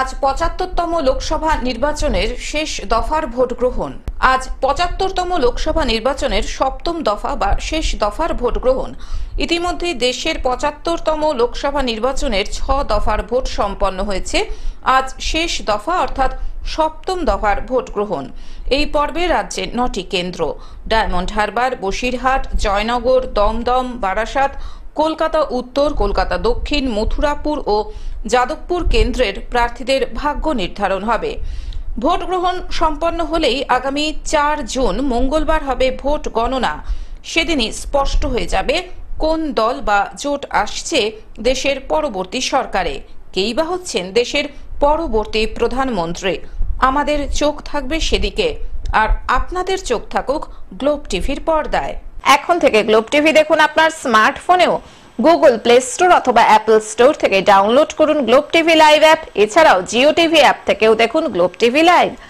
আজ পঁচাত্তরতম লোকসভা নির্বাচনের শেষ দফার ভোট গ্রহণ আজ পঁচাত্তরতম লোকসভা নির্বাচনের সপ্তম দফা বা শেষ দফার ভোট গ্রহণ ইতিমধ্যে দেশের পঁচাত্তরতম লোকসভা নির্বাচনের ছ দফার ভোট সম্পন্ন হয়েছে আজ শেষ দফা অর্থাৎ সপ্তম দফার ভোট গ্রহণ এই পর্বে রাজ্যে নটি কেন্দ্র ডায়মন্ড হারবার বসিরহাট জয়নগর দমদম বারাসাত কলকাতা উত্তর কলকাতা দক্ষিণ মথুরাপুর ও যাদবপুর কেন্দ্রের প্রার্থীদের ভাগ্য নির্ধারণ হবে ভোট গ্রহণ সম্পন্ন হলেই আগামী চার জুন মঙ্গলবার হবে ভোট গণনা সেদিনই স্পষ্ট হয়ে যাবে কোন দল বা জোট আসছে দেশের পরবর্তী সরকারে কেই বা হচ্ছেন দেশের পরবর্তী প্রধানমন্ত্রী আমাদের চোখ থাকবে সেদিকে আর আপনাদের চোখ থাকুক গ্লোব টিভির পর্দায় এখন থেকে গ্লোব টিভি দেখুন আপনার স্মার্টফোনেও গুগল প্লে স্টোর অথবা অ্যাপল স্টোর থেকে ডাউনলোড করুন গ্লোব টিভি লাইভ অ্যাপ এছাড়াও জিও টিভি অ্যাপ থেকেও দেখুন গ্লোব টিভি লাইভ